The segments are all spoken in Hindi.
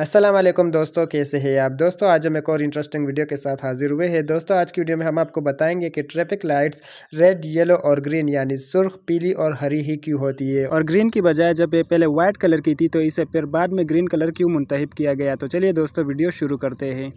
असलम दोस्तों कैसे हैं आप दोस्तों आज हम एक और इंटरेस्टिंग वीडियो के साथ हाजिर हुए हैं दोस्तों आज की वीडियो में हम आपको बताएंगे कि ट्रैफिक लाइट्स रेड येलो और ग्रीन यानी सुर्ख पीली और हरी ही क्यों होती है और ग्रीन की बजाय जब ये पहले वाइट कलर की थी तो इसे फिर बाद में ग्रीन कलर क्यों मुंतब किया गया तो चलिए दोस्तों वीडियो शुरू करते हैं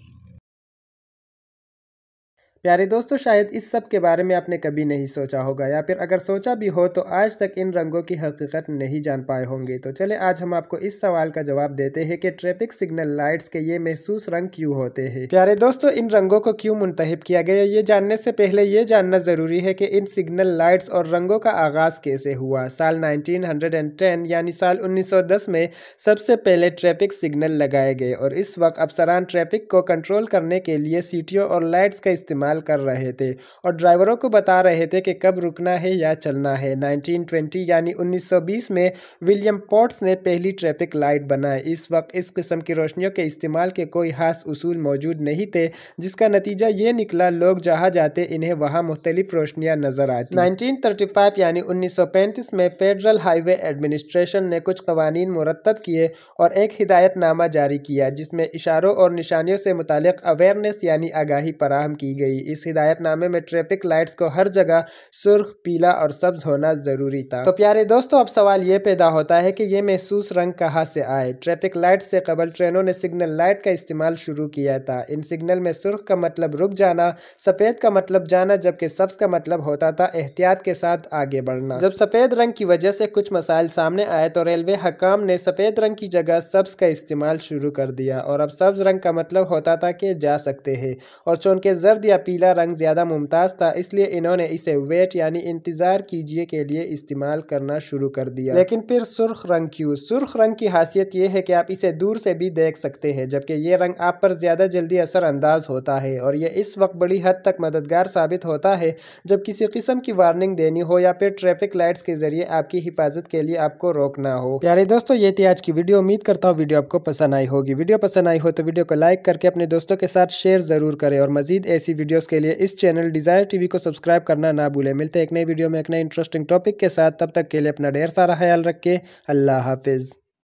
प्यारे दोस्तों शायद इस सब के बारे में आपने कभी नहीं सोचा होगा या फिर अगर सोचा भी हो तो आज तक इन रंगों की हकीकत नहीं जान पाए होंगे तो चले आज हम आपको इस सवाल का जवाब देते हैं कि ट्रैफिक सिग्नल लाइट्स के ये महसूस रंग क्यों होते हैं प्यारे दोस्तों इन रंगों को क्यों मुंतब किया गया ये जानने से पहले ये जानना जरूरी है कि इन सिग्नल लाइट्स और रंगों का आगाज कैसे हुआ साल नाइनटीन यानी साल उन्नीस में सबसे पहले ट्रैफिक सिग्नल लगाए गए और इस वक्त अफसरान ट्रैफिक को कंट्रोल करने के लिए सीटियों और लाइट्स का इस्तेमाल इस्तेमाल कर रहे थे और ड्राइवरों को बता रहे थे कि कब रुकना है या चलना है 1920 यानी 1920 में विलियम पॉट्स ने पहली ट्रैफिक लाइट बनाई इस वक्त इस किस्म की रोशनियों के इस्तेमाल के कोई खास उसूल मौजूद नहीं थे जिसका नतीजा ये निकला लोग जहाँ जाते इन्हें वहाँ मुख्तलिफ रोशनियाँ नजर आती 1935 यानी उन्नीस में फेडरल हाईवे एडमिनिस्ट्रेशन ने कुछ कवानीन मुरतब किए और एक हिदायतनामा जारी किया जिसमें इशारों और निशानियों से मुतल अवेयरनेस यानी आगाही फराहम की गई थी इस हिदायतनामे में ट्रैफिक लाइट्स को हर जगह सुर्ख पीला और सब्ज होना ज़रूरी था तो प्यारे दोस्तों अब सवाल ये पैदा होता है कि ये महसूस रंग कहाँ से आए ट्रैफिक लाइट से कबल ट्रेनों ने सिग्नल लाइट का इस्तेमाल शुरू किया था इन सिग्नल में सुर्ख का मतलब रुक जाना सफ़ेद का मतलब जाना जबकि सब्ज का मतलब होता था एहतियात के साथ आगे बढ़ना जब सफ़ेद रंग की वजह से कुछ मसाइल सामने आए तो रेलवे हकाम ने सफ़ेद रंग की जगह सब्ज का इस्तेमाल शुरू कर दिया और अब सब्ज रंग का मतलब होता था कि जा सकते हैं और चूँकि जर्द या पी पीला रंग ज़्यादा मुमताज़ था इसलिए इन्होंने इसे वेट यानी इंतज़ार कीजिए के लिए इस्तेमाल करना शुरू कर दिया लेकिन फिर सुर्ख रंग क्यों सुर्ख रंग की खासियत यह है कि आप इसे दूर से भी देख सकते हैं जबकि ये रंग आप पर ज़्यादा जल्दी असरअंदाज होता है और यह इस वक्त बड़ी हद तक मददगार साबित होता है जब किसी किस्म की वार्निंग देनी हो या फिर ट्रैफिक लाइट्स के जरिए आपकी हिफाजत के लिए आपको रोकना हो प्यारे दोस्तों ये थी आज की वीडियो उम्मीद करता हूँ वीडियो आपको पसंद आई होगी वीडियो पसंद आई हो तो वीडियो को लाइक करके अपने दोस्तों के साथ शेयर ज़रूर करें और मजीद ऐसी वीडियो वीडियोस के लिए इस चैनल डिज़ायर टीवी को सब्सक्राइब करना ना भूलें मिलते हैं एक नई वीडियो में एक नए इंटरेस्टिंग टॉपिक के साथ तब तक के लिए अपना ढेर सारा ख्याल रख अल्लाह हाफिज़